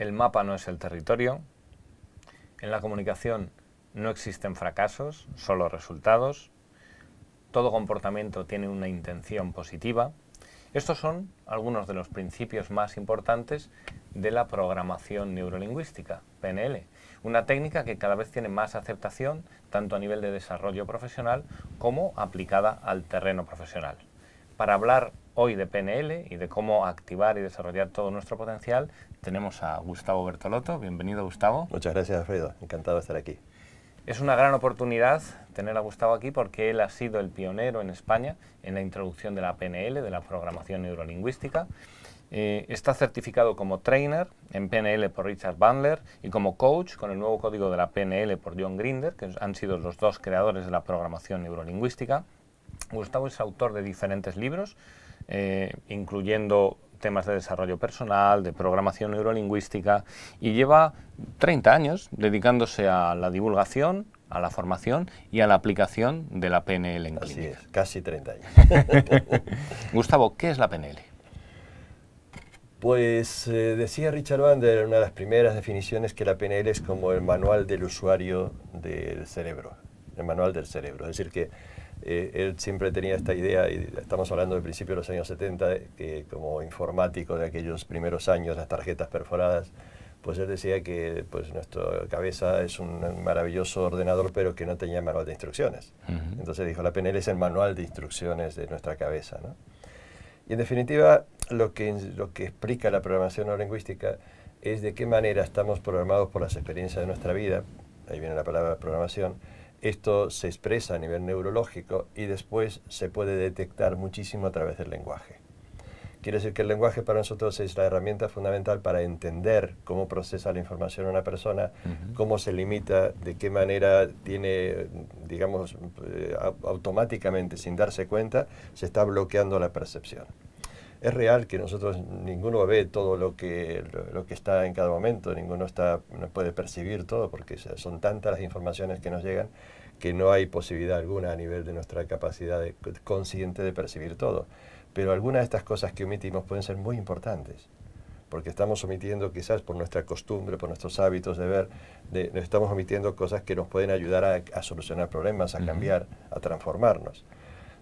el mapa no es el territorio, en la comunicación no existen fracasos, solo resultados, todo comportamiento tiene una intención positiva. Estos son algunos de los principios más importantes de la programación neurolingüística, PNL, una técnica que cada vez tiene más aceptación tanto a nivel de desarrollo profesional como aplicada al terreno profesional. Para hablar hoy de PNL y de cómo activar y desarrollar todo nuestro potencial, tenemos a Gustavo Bertolotto. Bienvenido, Gustavo. Muchas gracias, Alfredo. Encantado de estar aquí. Es una gran oportunidad tener a Gustavo aquí porque él ha sido el pionero en España en la introducción de la PNL, de la programación neurolingüística. Eh, está certificado como trainer en PNL por Richard Bandler y como coach con el nuevo código de la PNL por John Grinder, que han sido los dos creadores de la programación neurolingüística. Gustavo es autor de diferentes libros, eh, incluyendo temas de desarrollo personal, de programación neurolingüística, y lleva 30 años dedicándose a la divulgación, a la formación y a la aplicación de la PNL en Así Es, casi 30 años. Gustavo, ¿qué es la PNL? Pues eh, decía Richard Bandler una de las primeras definiciones que la PNL es como el manual del usuario del cerebro, el manual del cerebro. Es decir, que eh, él siempre tenía esta idea, y estamos hablando del principio de los años 70, que como informático de aquellos primeros años, las tarjetas perforadas, pues él decía que pues nuestra cabeza es un maravilloso ordenador, pero que no tenía manual de instrucciones. Entonces dijo, la PNL es el manual de instrucciones de nuestra cabeza. Y en definitiva, lo que, lo que explica la programación no lingüística es de qué manera estamos programados por las experiencias de nuestra vida, ahí viene la palabra programación, esto se expresa a nivel neurológico y después se puede detectar muchísimo a través del lenguaje. Quiere decir que el lenguaje para nosotros es la herramienta fundamental para entender cómo procesa la información una persona, cómo se limita, de qué manera tiene, digamos, eh, automáticamente, sin darse cuenta, se está bloqueando la percepción es real que nosotros, ninguno ve todo lo que, lo, que está en cada momento, ninguno está, puede percibir todo, porque son tantas las informaciones que nos llegan que no hay posibilidad alguna a nivel de nuestra capacidad consciente de percibir todo. Pero algunas de estas cosas que omitimos pueden ser muy importantes porque estamos omitiendo quizás por nuestra costumbre, por nuestros hábitos de ver, estamos omitiendo cosas que nos pueden ayudar a, solucionar problemas, a cambiar, a transformarnos.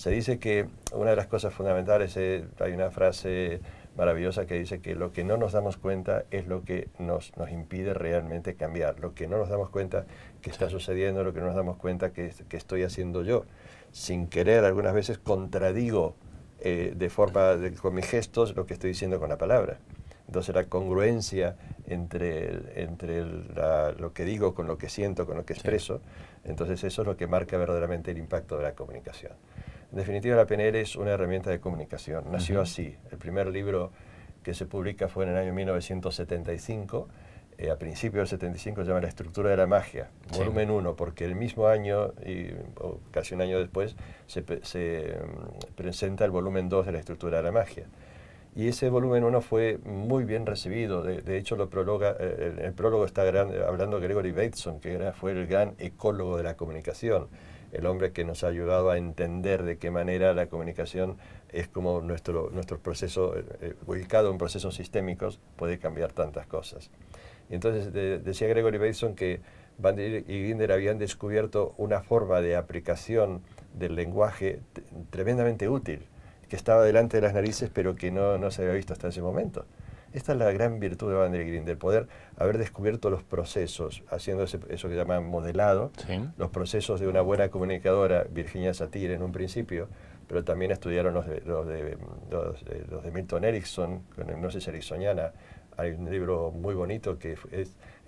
Se dice que una de las cosas fundamentales, hay una frase maravillosa que dice que lo que no nos damos cuenta es lo que nos, impide realmente cambiar, lo que no nos damos cuenta que está sucediendo, lo que no nos damos cuenta que, estoy haciendo yo. Sin querer, algunas veces contradigo eh, de forma, con mis gestos, lo que estoy diciendo con la palabra. Entonces la congruencia entre, lo que digo con lo que siento, con lo que expreso, entonces eso es lo que marca verdaderamente el impacto de la comunicación. En definitiva, la PNL es una herramienta de comunicación. Nació así. El primer libro que se publica fue en el año 1975. Eh, a principios del 75 se llama La estructura de la magia, volumen 1, porque el mismo año, y, o casi un año después, se, mm, presenta el volumen 2 de La estructura de la magia y ese volumen uno fue muy bien recibido. De, hecho, eh, el, prólogo está hablando hablando Gregory Bateson, que era, fue el gran ecólogo de la comunicación, el hombre que nos ha ayudado a entender de qué manera la comunicación es como nuestro, nuestro proceso, eh, eh, ubicado en procesos sistémicos, puede cambiar tantas cosas. Y Entonces, decía Gregory Bateson que Van y Grinder habían descubierto una forma de aplicación del lenguaje tremendamente útil que estaba delante de las narices, pero que no, se había visto hasta ese momento. Esta es la gran virtud de Van der Green, del poder haber descubierto los procesos, haciendo eso que llaman modelado, los procesos de una buena comunicadora, Virginia Satir en un principio, pero también estudiaron los de, los de, Milton Erickson, con sé Gnosis ericksoniana. Hay un libro muy bonito que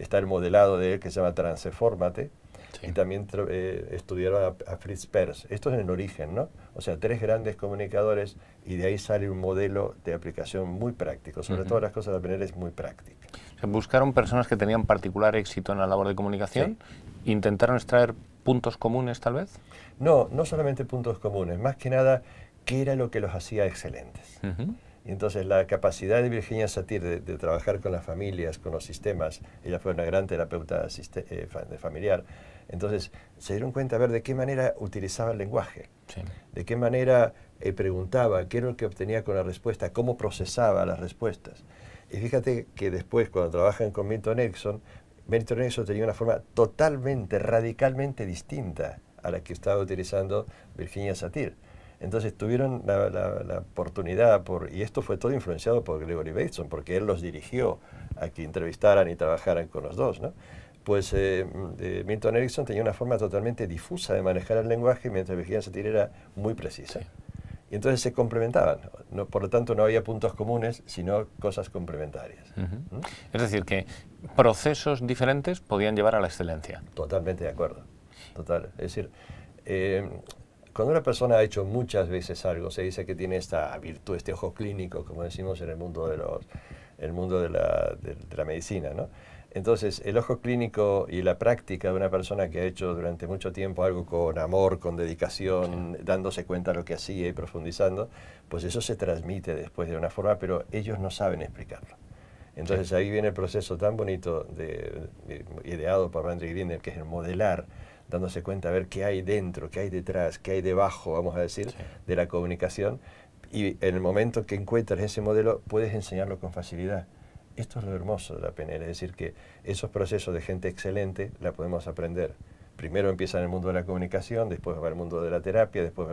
está el modelado de él que se llama Transefórmate, y también eh, estudiaron a, Fritz Perls. Esto es en el origen, ¿no? O sea, tres grandes comunicadores y de ahí sale un modelo de aplicación muy práctico. Sobre todo las cosas de aprender es muy práctica. O buscaron personas que tenían particular éxito en la labor de comunicación, intentaron extraer puntos comunes tal vez. No, no solamente puntos comunes, más que nada qué era lo que los hacía excelentes. Y entonces la capacidad de Virginia Satir de, trabajar con las familias, con los sistemas, ella fue una gran terapeuta eh, de familiar, entonces, se dieron cuenta a ver de qué manera utilizaba el lenguaje, de qué manera eh, preguntaba, qué era lo que obtenía con la respuesta, cómo procesaba las respuestas. Y fíjate que después, cuando trabajan con Milton Erickson, Milton Erickson tenía una forma totalmente, radicalmente distinta a la que estaba utilizando Virginia Satir. Entonces tuvieron la, oportunidad, y esto fue todo influenciado por Gregory Bateson, porque él los dirigió a que entrevistaran y trabajaran con los dos, ¿no? pues eh, Milton Erickson tenía una forma totalmente difusa de manejar el lenguaje, mientras Virginia Satir era muy precisa. Y entonces se complementaban. No, por lo tanto, no había puntos comunes, sino cosas complementarias. ¿Mm? Es decir, que procesos diferentes podían llevar a la excelencia. Totalmente de acuerdo. Total. Es decir, eh, cuando una persona ha hecho muchas veces algo, se dice que tiene esta virtud, este ojo clínico, como decimos en el mundo de los el mundo de la, de, la medicina, ¿no? Entonces, el ojo clínico y la práctica de una persona que ha hecho durante mucho tiempo algo con amor, con dedicación, dándose cuenta de lo que hacía y profundizando, pues eso se transmite después de una forma, pero ellos no saben explicarlo. Entonces ahí viene el proceso tan bonito ideado por Andrew Grinder, que es el modelar, dándose cuenta a ver qué hay dentro, qué hay detrás, qué hay debajo, vamos a decir, de la comunicación y en el momento que encuentras ese modelo puedes enseñarlo con facilidad. Esto es lo hermoso de la PNL, es decir, que esos procesos de gente excelente la podemos aprender. Primero empieza en el mundo de la comunicación, después va al mundo de la terapia, después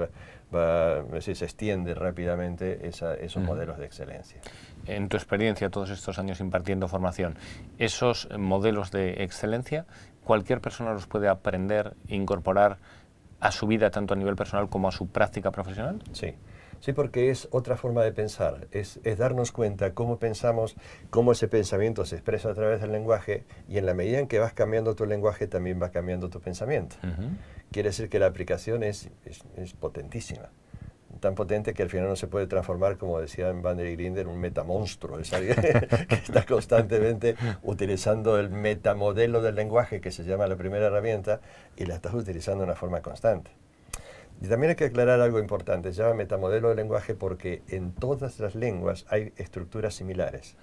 va, se extiende rápidamente esos modelos de excelencia. En tu experiencia, todos estos años impartiendo formación, esos modelos de excelencia, cualquier persona los puede aprender, e incorporar a su vida tanto a nivel personal como a su práctica profesional? Sí. Sí, porque es otra forma de pensar, es, darnos cuenta cómo pensamos, cómo ese pensamiento se expresa a través del lenguaje y en la medida en que vas cambiando tu lenguaje también vas cambiando tu pensamiento. Quiere decir que la aplicación es, potentísima, tan potente que al final no se puede transformar, como decía Van der Grinder, un metamonstruo, es que está constantemente utilizando el metamodelo del lenguaje que se llama la primera herramienta y la estás utilizando de una forma constante. Y también hay que aclarar algo importante, se llama metamodelo de lenguaje porque en todas las lenguas hay estructuras similares.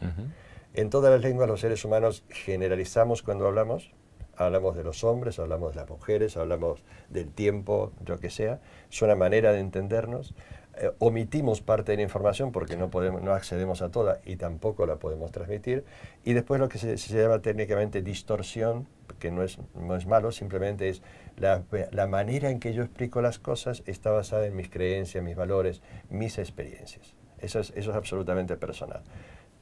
En todas las lenguas los seres humanos generalizamos cuando hablamos, hablamos de los hombres, hablamos de las mujeres, hablamos del tiempo, lo que sea, es una manera de entendernos. Eh, omitimos parte de la información porque no, podemos, no accedemos a toda y tampoco la podemos transmitir. Y después lo que se, se llama técnicamente distorsión, que no es, no es malo, simplemente es la, manera en que yo explico las cosas está basada en mis creencias, mis valores, mis experiencias. Eso es, absolutamente personal.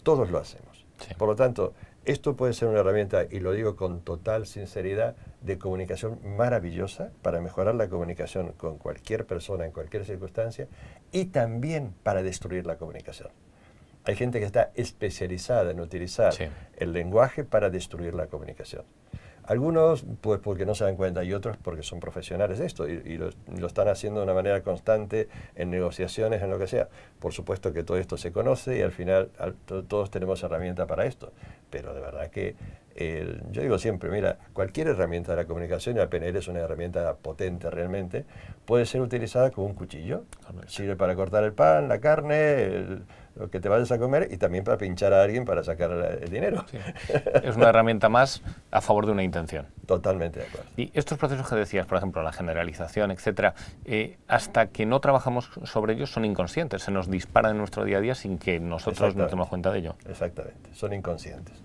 Todos lo hacemos. Por lo tanto, esto puede ser una herramienta, y lo digo con total sinceridad, de comunicación maravillosa para mejorar la comunicación con cualquier persona en cualquier circunstancia y también para destruir la comunicación. Hay gente que está especializada en utilizar el lenguaje para destruir la comunicación. Algunos, pues porque no se dan cuenta, y otros porque son profesionales de esto y, lo, están haciendo de una manera constante en negociaciones, en lo que sea. Por supuesto que todo esto se conoce y al final todos tenemos herramientas para esto, pero de verdad que yo digo siempre, mira, cualquier herramienta de la comunicación, y la PNL es una herramienta potente realmente, puede ser utilizada como un cuchillo. Sirve para cortar el pan, la carne, lo que te vayas a comer y también para pinchar a alguien para sacar el dinero. Es una herramienta más a favor de una intención. Totalmente de acuerdo. Y estos procesos que decías, por ejemplo, la generalización, etcétera, eh, hasta que no trabajamos sobre ellos son inconscientes, se nos disparan en nuestro día a día sin que nosotros nos demos cuenta de ello. Exactamente, son inconscientes.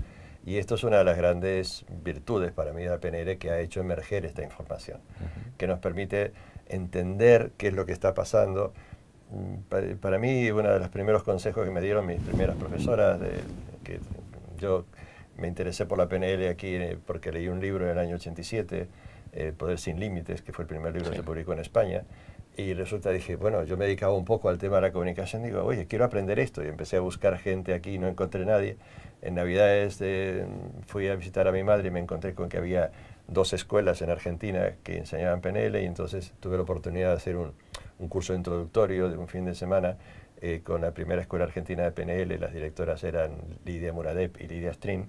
Y esto es una de las grandes virtudes para mí de la PNL, que ha hecho emerger esta información, que nos permite entender qué es lo que está pasando. Para, mí, uno de los primeros consejos que me dieron mis primeras profesoras, que yo me interesé por la PNL aquí eh, porque leí un libro en el año 87, eh, Poder Sin Límites, que fue el primer libro que se publicó en España, y resulta, dije, bueno, yo me dedicaba un poco al tema de la comunicación, digo, oye, quiero aprender esto. Y empecé a buscar gente aquí, no encontré nadie. En Navidades eh, fui a visitar a mi madre y me encontré con que había dos escuelas en Argentina que enseñaban PNL y entonces tuve la oportunidad de hacer un, curso introductorio de un fin de semana eh, con la primera escuela argentina de PNL, las directoras eran Lidia Muradep y Lidia Strin,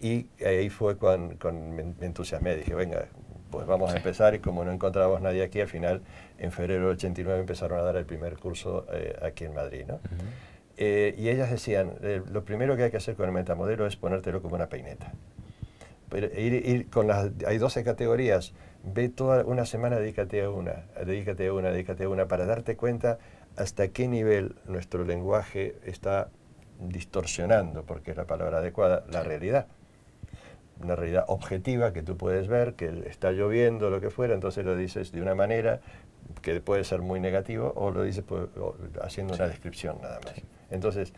y ahí fue cuando, cuando me entusiasmé, dije, venga, pues vamos a empezar y como no encontrábamos nadie aquí, al final en febrero del 89 empezaron a dar el primer curso eh, aquí en Madrid. Eh, y ellas decían, eh, lo primero que hay que hacer con el metamodelo es ponértelo como una peineta. con hay 12 categorías, ve toda una semana, dedícate a una, dedícate a una, dedícate a una, para darte cuenta hasta qué nivel nuestro lenguaje está distorsionando, porque es la palabra adecuada, la realidad una realidad objetiva que tú puedes ver, que está lloviendo, lo que fuera, entonces lo dices de una manera que puede ser muy negativo o lo dices haciendo una descripción nada más. Entonces,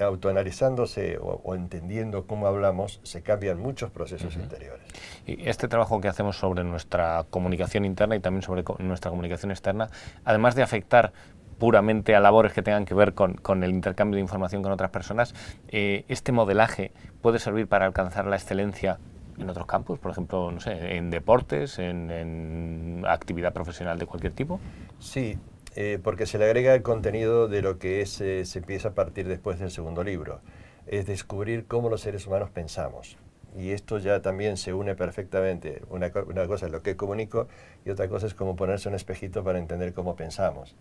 autoanalizándose o, entendiendo cómo hablamos, se cambian muchos procesos interiores. Y este trabajo que hacemos sobre nuestra comunicación interna y también sobre nuestra comunicación externa, además de afectar puramente a labores que tengan que ver con, el intercambio de información con otras personas, eh, este modelaje puede servir para alcanzar la excelencia en otros campos, por ejemplo, no sé, en deportes, en, actividad profesional de cualquier tipo? Sí, eh, porque se le agrega el contenido de lo que es, eh, se empieza a partir después del segundo libro, es descubrir cómo los seres humanos pensamos. Y esto ya también se une perfectamente. Una, una cosa es lo que comunico y otra cosa es como ponerse un espejito para entender cómo pensamos.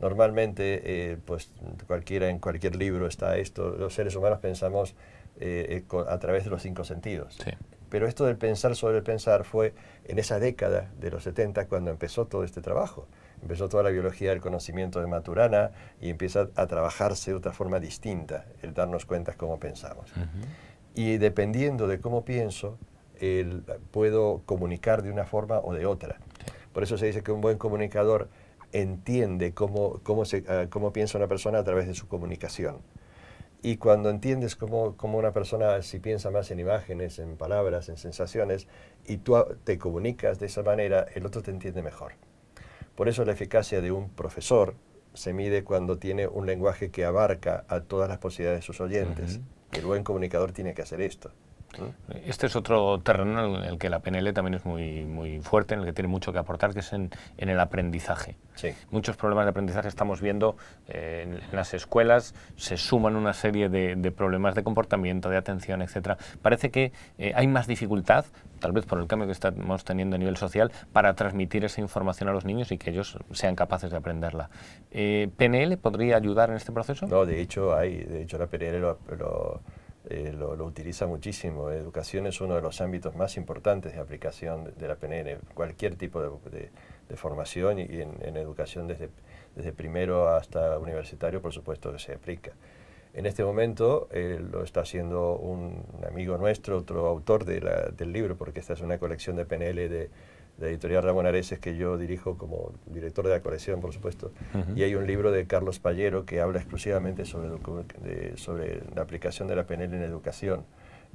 Normalmente, eh, pues cualquiera en cualquier libro está esto, los seres humanos pensamos eh, eh, a través de los cinco sentidos. Pero esto del pensar sobre el pensar fue en esa década de los 70 cuando empezó todo este trabajo. Empezó toda la biología del conocimiento de Maturana y empieza a trabajarse de otra forma distinta, el darnos cuenta cómo pensamos. Y dependiendo de cómo pienso, el, puedo comunicar de una forma o de otra. Por eso se dice que un buen comunicador entiende ah, cómo, piensa una persona a través de su comunicación. Y cuando entiendes cómo, una persona, si piensa más en imágenes, en palabras, en sensaciones, y tú te comunicas de esa manera, el otro te entiende mejor. Por eso la eficacia de un profesor se mide cuando tiene un lenguaje que abarca a todas las posibilidades de sus oyentes. El buen comunicador tiene que hacer esto. ¿Eh? Este es otro terreno en el que la PNL también es muy, muy fuerte, en el que tiene mucho que aportar, que es en, el aprendizaje. Sí. Muchos problemas de aprendizaje estamos viendo eh, en, las escuelas, se suman una serie de, problemas de comportamiento, de atención, etc. Parece que eh, hay más dificultad, tal vez por el cambio que estamos teniendo a nivel social, para transmitir esa información a los niños y que ellos sean capaces de aprenderla. ¿PNL podría ayudar en este proceso? No, de hecho, hay, de hecho la PNL lo, lo eh, lo, utiliza muchísimo. Educación es uno de los ámbitos más importantes de aplicación de, la PNL. cualquier tipo de, formación y en, educación desde, primero hasta universitario, por supuesto que se aplica. En este momento eh, lo está haciendo un amigo nuestro, otro autor del libro, porque esta es una colección de PNL de, de la editorial Ramón Areses, que yo dirijo como director de la colección, por supuesto. Y hay un libro de Carlos Pallero que habla exclusivamente sobre, sobre la aplicación de la PNL en educación.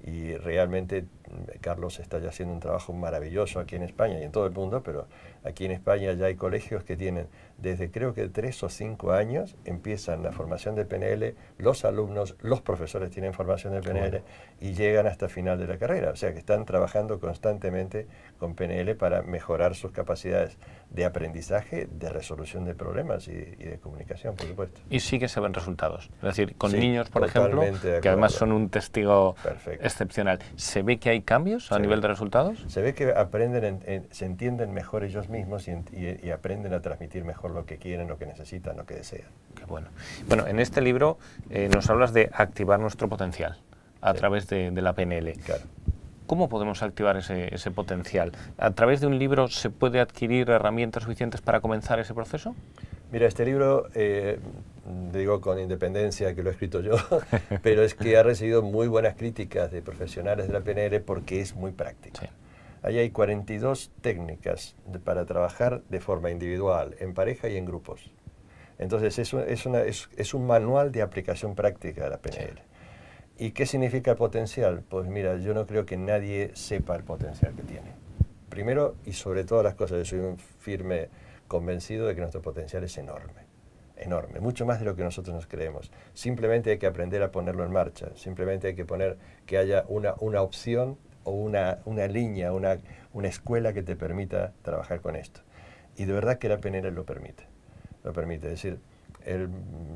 Y realmente mm, Carlos está ya haciendo un trabajo maravilloso aquí en España y en todo el mundo, pero aquí en España ya hay colegios que tienen desde creo que tres o cinco años empiezan la formación de PNL, los alumnos, los profesores tienen formación de PNL y llegan hasta final de la carrera. O sea que están trabajando constantemente con PNL para mejorar sus capacidades de aprendizaje, de resolución de problemas y, de comunicación, por supuesto. Y sí que se ven resultados. Es decir, con niños, por ejemplo, que además son un testigo excepcional, ¿se ve que hay cambios a nivel de resultados? Se ve que aprenden, se entienden mejor ellos mismos y aprenden a transmitir mejor lo que quieren, lo que necesitan, lo que desean. Qué bueno. Bueno, en este libro eh, nos hablas de activar nuestro potencial a través de, la PNL. ¿Cómo podemos activar ese, potencial? ¿A través de un libro se puede adquirir herramientas suficientes para comenzar ese proceso? Mira, este libro, eh, digo con independencia que lo he escrito yo, pero es que ha recibido muy buenas críticas de profesionales de la PNL porque es muy práctico. Ahí hay 42 técnicas para trabajar de forma individual, en pareja y en grupos. Entonces es, un, manual de aplicación práctica de la PNL. ¿Y qué significa potencial? Pues mira, yo no creo que nadie sepa el potencial que tiene. Primero y sobre todas las cosas, yo soy un firme convencido de que nuestro potencial es enorme, enorme, mucho más de lo que nosotros nos creemos. Simplemente hay que aprender a ponerlo en marcha, simplemente hay que poner que haya una, una opción o una, línea, una, escuela que te permita trabajar con esto. Y de verdad que la penera lo permite. Lo permite. decir,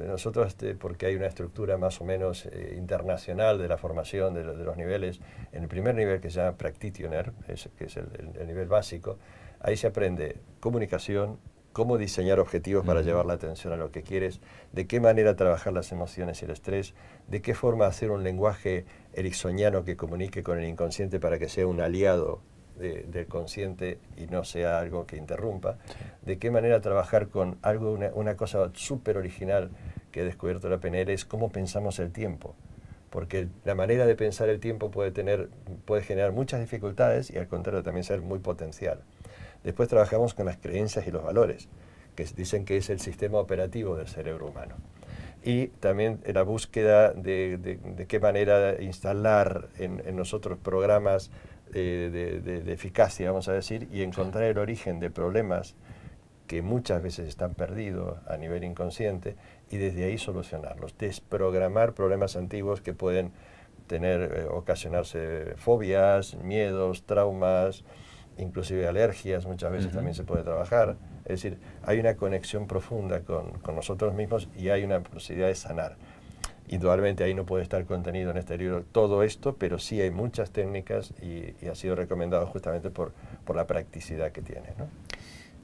nosotros, este, porque hay una estructura más o menos eh, internacional de la formación de, los niveles, en el primer nivel que se llama Practitioner, que es el nivel básico, ahí se aprende comunicación, cómo diseñar objetivos para llevar la atención a lo que quieres, de qué manera trabajar las emociones y el estrés, de qué forma hacer un lenguaje ericksoniano que comunique con el inconsciente para que sea un aliado del consciente y no sea algo que interrumpa, de qué manera trabajar con algo, una, cosa súper original que he descubierto la PNL es cómo pensamos el tiempo porque la manera de pensar el tiempo puede, tener, puede generar muchas dificultades y al contrario también ser muy potencial. Después trabajamos con las creencias y los valores, que dicen que es el sistema operativo del cerebro humano. Y también la búsqueda de, qué manera instalar en, nosotros programas eh, de, eficacia, vamos a decir, y encontrar el origen de problemas que muchas veces están perdidos a nivel inconsciente y desde ahí solucionarlos, desprogramar problemas antiguos que pueden tener, eh, ocasionarse fobias, miedos, traumas, inclusive alergias muchas veces también se puede trabajar. Es decir, hay una conexión profunda con, nosotros mismos y hay una posibilidad de sanar. Indudablemente ahí no puede estar contenido en este libro todo esto, pero sí hay muchas técnicas y, ha sido recomendado justamente por, la practicidad que tiene.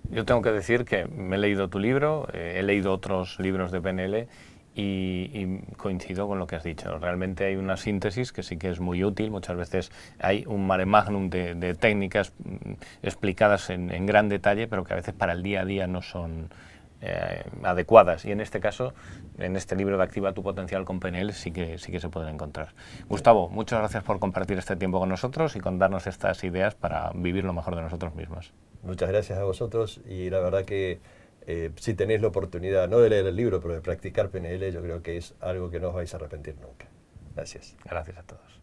Yo tengo que decir que me he leído tu libro, eh, he leído otros libros de PNL y, coincido con lo que has dicho. Realmente hay una síntesis que sí que es muy útil. Muchas veces hay un mare magnum de, técnicas mm, explicadas en, gran detalle, pero que a veces para el día a día no son eh, adecuadas. Y en este caso, en este libro de Activa tu potencial con PNL sí que, sí que se pueden encontrar. Gustavo, muchas gracias por compartir este tiempo con nosotros y contarnos estas ideas para vivir lo mejor de nosotros mismos. Muchas gracias a vosotros y la verdad que... Eh, si tenéis la oportunidad, no de leer el libro, pero de practicar PNL, yo creo que es algo que no os vais a arrepentir nunca. Gracias. Gracias a todos.